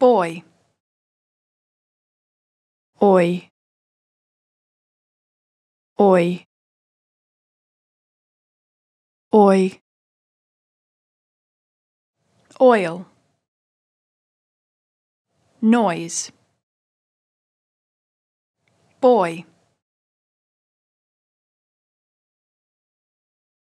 boy oi oi oi oil noise boy